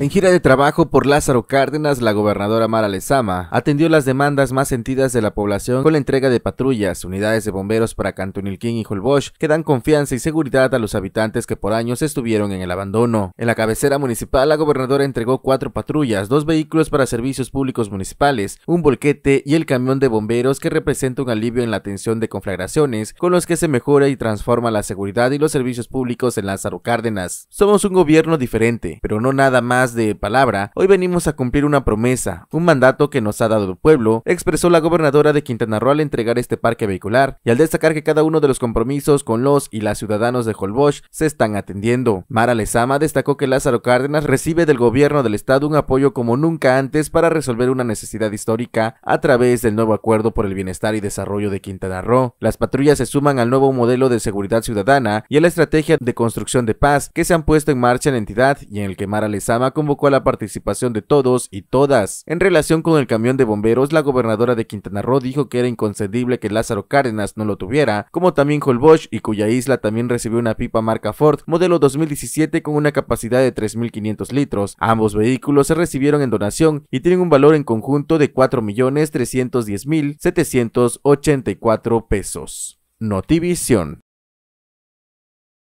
En gira de trabajo por Lázaro Cárdenas, la gobernadora Mara Lezama atendió las demandas más sentidas de la población con la entrega de patrullas, unidades de bomberos para Cantunilquín y Holbosch, que dan confianza y seguridad a los habitantes que por años estuvieron en el abandono. En la cabecera municipal, la gobernadora entregó cuatro patrullas, dos vehículos para servicios públicos municipales, un volquete y el camión de bomberos que representa un alivio en la atención de conflagraciones, con los que se mejora y transforma la seguridad y los servicios públicos en Lázaro Cárdenas. Somos un gobierno diferente, pero no nada más de palabra, hoy venimos a cumplir una promesa, un mandato que nos ha dado el pueblo, expresó la gobernadora de Quintana Roo al entregar este parque vehicular y al destacar que cada uno de los compromisos con los y las ciudadanos de Holbox se están atendiendo. Mara Lezama destacó que Lázaro Cárdenas recibe del gobierno del estado un apoyo como nunca antes para resolver una necesidad histórica a través del nuevo acuerdo por el bienestar y desarrollo de Quintana Roo. Las patrullas se suman al nuevo modelo de seguridad ciudadana y a la estrategia de construcción de paz que se han puesto en marcha en la entidad y en el que Mara Lezama convocó a la participación de todos y todas. En relación con el camión de bomberos, la gobernadora de Quintana Roo dijo que era inconcebible que Lázaro Cárdenas no lo tuviera, como también Holbosch y cuya isla también recibió una pipa marca Ford modelo 2017 con una capacidad de 3.500 litros. Ambos vehículos se recibieron en donación y tienen un valor en conjunto de 4.310.784 pesos. Notivision